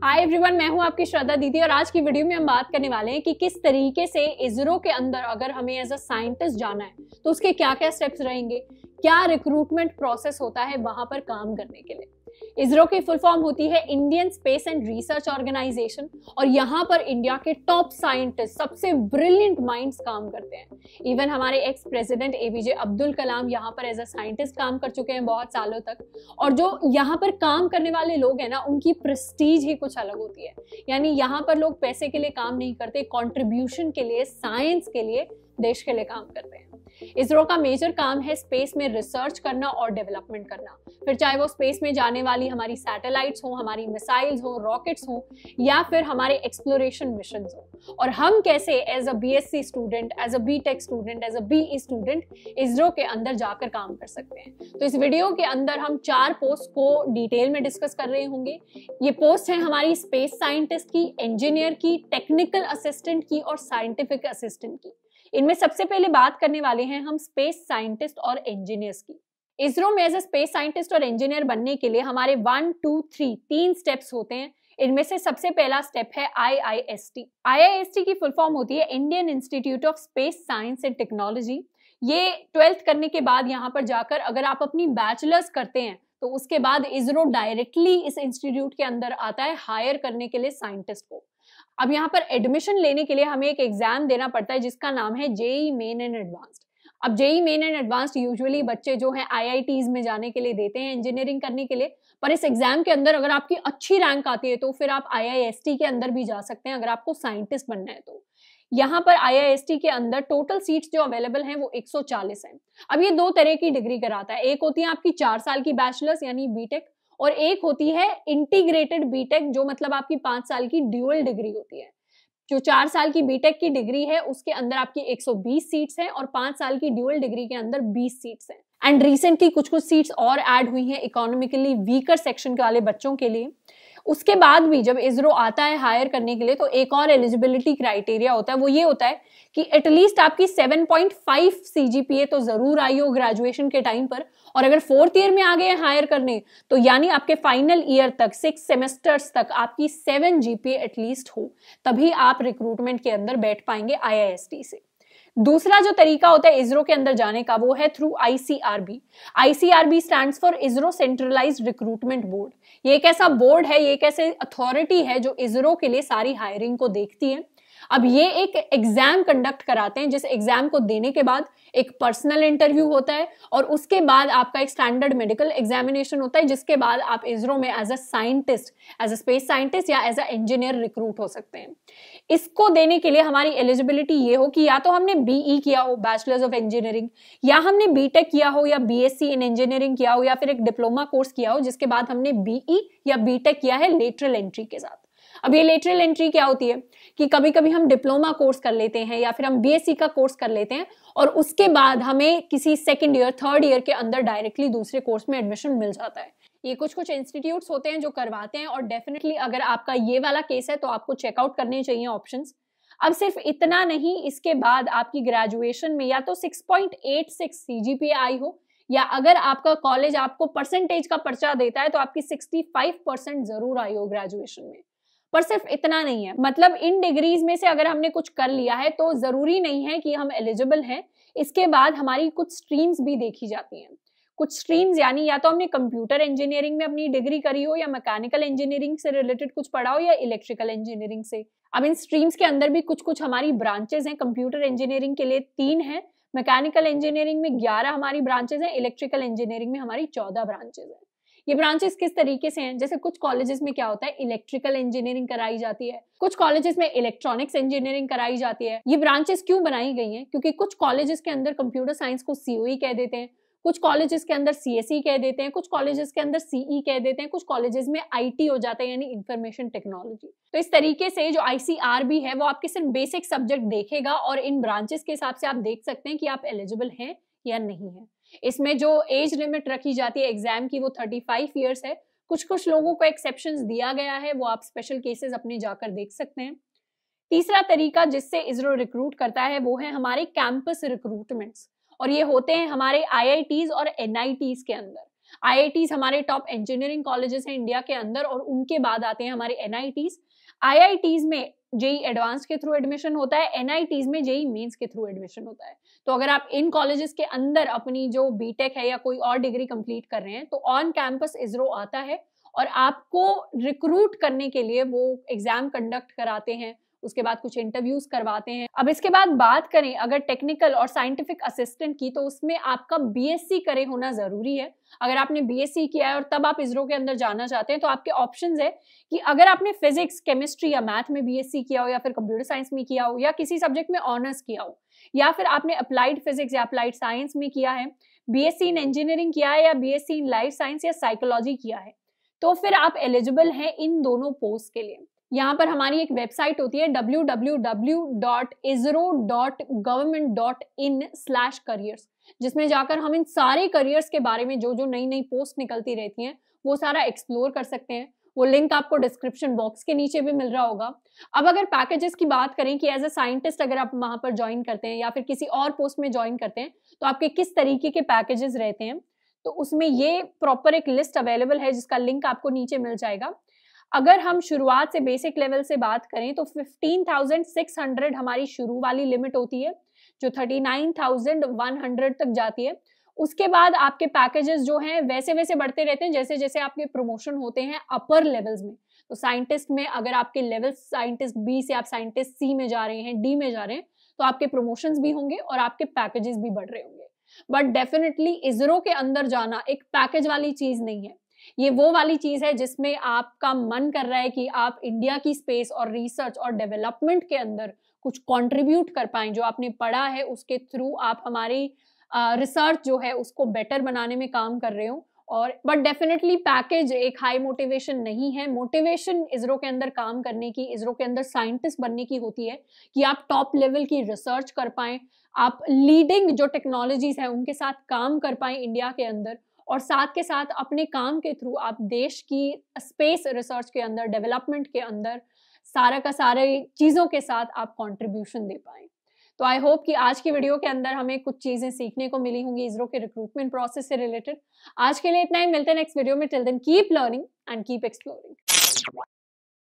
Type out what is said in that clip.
hi everyone मैं हूं आपकी श्रद्धा दीदी और आज की वीडियो में हम बात करने वाले हैं कि किस तरीके से इसरो के अंदर अगर हमें एज अ साइंटिस्ट जाना है तो उसके क्या क्या स्टेप्स रहेंगे क्या रिक्रूटमेंट प्रोसेस होता है वहां पर काम करने के लिए इसरो की फुल फॉर्म होती है Indian space and research organisation और यहाँ पर इंडिया के टॉप साइंटिस्ट सबसे ब्रिलियंट माइंड्स काम करते हैं इवन हमारे एक्स प्रेसिडेंट बीजे अब्दुल कलाम यहाँ पर एज अ साइंटिस्ट काम कर चुके हैं बहुत सालों तक और जो यहाँ पर काम करने वाले लोग हैं ना उनकी प्रस्टीज ही कुछ अलग होती है यानी यहाँ पर लोग पैसे के लिए काम नहीं करते कॉन्ट्रीब्यूशन के लिए साइंस के लिए देश के लिए काम करते हैं इसरो का मेजर काम है स्पेस में रिसर्च करना और डेवलपमेंट करना फिर चाहे वो स्पेस में जाने वाली हमारी सैटेलाइट्स हो हमारी मिसाइल्स हो रॉकेट्स हो या फिर हमारे एक्सप्लोरेशन मिशन हो और हम कैसे as a B S C student as a B tech student as a B E student ISRO के अंदर जाकर काम कर सकते हैं तो इस वीडियो के अंदर हम चार पोस्ट को डिटेल में डिस्कस कर रहे होंगे ये पोस्ट है हमारी स्पेस साइंटिस्ट की इंजीनियर की टेक्निकल असिस्टेंट की और साइंटिफिक असिस्टेंट की इनमें सबसे पहले बात करने वाले हैं हम स्पेस साइंटिस्ट और इंजीनियर्स की इसरो में एज ए स्पेस साइंटिस्ट और इंजीनियर बनने के लिए हमारे वन टू थ्री तीन स्टेप्स होते हैं इनमें से सबसे पहला स्टेप है आईआईएसटी आईआईएसटी की फुल फॉर्म होती है Indian institute of space science and technology ये ट्वेल्थ करने के बाद यहाँ पर जाकर अगर आप अपनी बैचलर्स करते हैं तो उसके बाद इसरो डायरेक्टली इस इंस्टीट्यूट के अंदर आता है हायर करने के लिए साइंटिस्ट को अब यहाँ पर एडमिशन लेने के लिए हमें एक एग्जाम देना पड़ता है जिसका नाम है जेई मेन एंड एडवांस्ड अब JEE main and advanced usually बच्चे जो हैं आईआईटीज में जाने के लिए देते हैं इंजीनियरिंग करने के लिए पर इस एग्जाम के अंदर अगर आपकी अच्छी रैंक आती है तो फिर आप आईआईएसटी के अंदर भी जा सकते हैं अगर आपको साइंटिस्ट बनना है तो यहाँ पर आईआईएसटी के अंदर टोटल सीट्स जो अवेलेबल हैं वो 140 हैं अब ये दो तरह की डिग्री कराता है एक होती है आपकी चार साल की बैचलर्स यानी बीटेक और एक होती है इंटीग्रेटेड बीटेक जो मतलब आपकी पांच साल की ड्यूअल डिग्री होती है जो चार साल की बीटेक की डिग्री है उसके अंदर आपकी 120 सीट्स हैं और पांच साल की ड्यूअल डिग्री के अंदर 20 सीट्स हैं एंड रिसेंटली कुछ कुछ सीट्स और ऐड हुई हैं इकोनॉमिकली वीकर सेक्शन के वाले बच्चों के लिए उसके बाद भी जब इसरो आता है हायर करने के लिए तो एक और एलिजिबिलिटी क्राइटेरिया होता है वो ये होता है कि एटलीस्ट आपकी 7.5 पॉइंट तो जरूर आई हो ग्रेजुएशन के टाइम पर और अगर फोर्थ ईयर में आ गए हायर करने तो यानी आपके फाइनल ईयर तक सिक्स सेमेस्टर्स तक आपकी सेवन जीपीए एटलीस्ट हो तभी आप रिक्रूटमेंट के अंदर बैठ पाएंगे आई से दूसरा जो तरीका होता है इसरो के अंदर जाने का वो है through ICRB ICRB stand for ISRO centralise recruitment board ये एक ऐसा बोर्ड है ये एक ऐसे अथॉरिटी है जो इसरो के लिए सारी हायरिंग को देखती है अब ये एक एग्जाम कंडक्ट कराते हैं जिस एग्जाम को देने के बाद एक पर्सनल इंटरव्यू होता है और उसके बाद आपका एक स्टैंडर्ड मेडिकल एग्जामिनेशन होता है जिसके बाद आप इसरो में as a scientist as a space scientist या एज अ इंजीनियर रिक्रूट हो सकते हैं इसको देने के लिए हमारी एलिजिबिलिटी ये हो कि या तो हमने बीई e किया हो बैचलर्स ऑफ इंजीनियरिंग या हमने बीटेक किया हो या बीएससी इन इंजीनियरिंग किया हो या फिर एक डिप्लोमा कोर्स किया हो जिसके बाद हमने बीई e या बीटेक किया है लेटरल एंट्री के साथ अब ये लेटरल एंट्री क्या होती है कि कभी कभी हम डिप्लोमा कोर्स कर लेते हैं या फिर हम बीएससी का कोर्स कर लेते हैं और उसके बाद हमें किसी सेकेंड ईयर थर्ड ईयर के अंदर डायरेक्टली दूसरे कोर्स में एडमिशन मिल जाता है ये कुछ कुछ इंस्टीट्यूट्स होते हैं जो करवाते हैं और डेफिनेटली अगर आपका ये वाला केस है तो आपको चेकआउट करने चाहिए ऑप्शंस अब सिर्फ इतना नहीं इसके बाद आपकी ग्रेजुएशन में या तो 6.86 आई हो या अगर आपका कॉलेज आपको परसेंटेज का पर्चा देता है तो आपकी 65 परसेंट जरूर आई हो ग्रेजुएशन में पर सिर्फ इतना नहीं है मतलब इन डिग्रीज में से अगर हमने कुछ कर लिया है तो ज़रूरी नहीं है कि हम एलिजिबल हैं इसके बाद हमारी कुछ स्ट्रीम्स भी देखी जाती हैं कुछ स्ट्रीम्स यानी या तो हमने कंप्यूटर इंजीनियरिंग में अपनी डिग्री करी हो या मैकेनिकल इंजीनियरिंग से रिलेटेड कुछ पढ़ा हो या इलेक्ट्रिकल इंजीनियरिंग से अब इन स्ट्रीम्स के अंदर भी कुछ कुछ हमारी ब्रांचेज हैं कंप्यूटर इंजीनियरिंग के लिए तीन है मैकेनिकल इंजीनियरिंग में ग्यारह हमारी ब्रांचेज हैं इलेक्ट्रिकल इंजीनियरिंग में हमारी चौदह ब्रांचेज हैं ये ब्रांचेस किस तरीके से हैं जैसे कुछ कॉलेजेस में क्या होता है इलेक्ट्रिकल इंजीनियरिंग कराई जाती है कुछ कॉलेजेस में इलेक्ट्रॉनिक्स इंजीनियरिंग कराई जाती है ये ब्रांचेस क्यों बनाई गई हैं क्योंकि कुछ कॉलेजेस के अंदर कंप्यूटर साइंस को सीओई e कह देते हैं कुछ कॉलेजेस के अंदर सी e कह देते हैं कुछ कॉलेजेस के अंदर सीई e कह देते हैं कुछ कॉलेजेस में आईटी हो जाता है यानी इंफॉर्मेशन टेक्नोलॉजी तो इस तरीके से जो आईसीआर भी है वो आपके सिर्फ बेसिक सब्जेक्ट देखेगा और इन ब्रांचेस के हिसाब से आप देख सकते हैं कि आप एलिजिबल हैं या नहीं है इसमें जो एज लिमिट रखी जाती है एग्जाम की वो थर्टी फाइव ईयर्स है कुछ कुछ लोगों को एक्सेप्शन दिया गया है वो आप स्पेशल केसेस अपने जाकर देख सकते हैं तीसरा तरीका जिससे इसरो रिक्रूट करता है वो है हमारे कैंपस रिक्रूटमेंट्स और ये होते हैं हमारे आईआईटीज और एनआईटीज के अंदर आईआईटीज हमारे टॉप इंजीनियरिंग कॉलेजेस हैं इंडिया के अंदर और उनके बाद आते हैं हमारे एनआईटीज आईआईटीज में जेई एडवांस के थ्रू एडमिशन होता है एनआईटीज में जेई मेंस के थ्रू एडमिशन होता है तो अगर आप इन कॉलेजेस के अंदर अपनी जो बीटेक है या कोई और डिग्री कंप्लीट कर रहे हैं तो ऑन कैंपस इसरो आता है और आपको रिक्रूट करने के लिए वो एग्जाम कंडक्ट कराते हैं उसके बाद कुछ इंटरव्यूज करवाते हैं अब इसके बाद बात करें अगर टेक्निकल और साइंटिफिक असिस्टेंट की तो उसमें आपका बीएससी करे होना जरूरी है अगर आपने बीएससी किया है और तब आप इसरो के अंदर जाना चाहते हैं तो आपके ऑप्शन है कि अगर आपने फिजिक्स केमिस्ट्री या मैथ में बीएससी किया हो या फिर कंप्यूटर साइंस में किया हो या किसी सब्जेक्ट में ऑनर्स किया हो या फिर आपने अप्लाइड फिजिक्स या अप्लाइड साइंस में किया है बीएससी इन इंजीनियरिंग किया है या बीएससी इन लाइफ साइंस या साइकोलॉजी किया है तो फिर आप एलिजिबल हैं इन दोनों पोस्ट के लिए यहाँ पर हमारी एक वेबसाइट होती है W W W dot ISRO dot government dot in slash careers जिसमें जाकर हम इन सारे करियर्स के बारे में जो जो नई नई पोस्ट निकलती रहती हैं वो सारा एक्सप्लोर कर सकते हैं वो लिंक आपको डिस्क्रिप्शन बॉक्स के नीचे भी मिल रहा होगा अब अगर पैकेजेस की बात करें कि एज अ साइंटिस्ट अगर आप वहां पर ज्वाइन करते हैं या फिर किसी और पोस्ट में ज्वाइन करते हैं तो आपके किस तरीके के पैकेजेस रहते हैं तो उसमें ये प्रॉपर एक लिस्ट अवेलेबल है जिसका लिंक आपको नीचे मिल जाएगा अगर हम शुरुआत से बेसिक लेवल से बात करें तो 15,600 हमारी शुरू वाली लिमिट होती है जो 39,100 तक जाती है उसके बाद आपके पैकेजेस जो हैं वैसे वैसे बढ़ते रहते हैं जैसे जैसे आपके प्रमोशन होते हैं अपर लेवल्स में तो साइंटिस्ट में अगर आपके लेवल साइंटिस्ट बी से आप साइंटिस्ट सी में जा रहे हैं डी में जा रहे हैं तो आपके प्रमोशंस भी होंगे और आपके पैकेजेस भी बढ़ रहे होंगे बट डेफिनेटली इसरो के अंदर जाना एक पैकेज वाली चीज नहीं है ये वो वाली चीज़ है जिसमें आपका मन कर रहा है कि आप इंडिया की स्पेस और रिसर्च और डेवलपमेंट के अंदर कुछ कंट्रीब्यूट कर पाए जो आपने पढ़ा है उसके थ्रू आप हमारी रिसर्च जो है उसको बेटर बनाने में काम कर रहे हो और बट डेफिनेटली पैकेज एक हाई मोटिवेशन नहीं है मोटिवेशन इसरो के अंदर काम करने की इसरो के अंदर साइंटिस्ट बनने की होती है कि आप टॉप लेवल की रिसर्च कर पाए आप लीडिंग जो टेक्नोलॉजीज है उनके साथ काम कर पाए इंडिया के अंदर और साथ के साथ अपने काम के थ्रू आप देश की स्पेस रिसर्च के अंदर डेवलपमेंट के अंदर सारा का सारे चीज़ों के साथ आप कंट्रीब्यूशन दे पाए तो आई होप कि आज की वीडियो के अंदर हमें कुछ चीज़ें सीखने को मिली होंगी इसरो के रिक्रूटमेंट प्रोसेस से रिलेटेड आज के लिए इतना ही मिलते हैं नेक्स्ट वीडियो में till then keep learning and keep exploring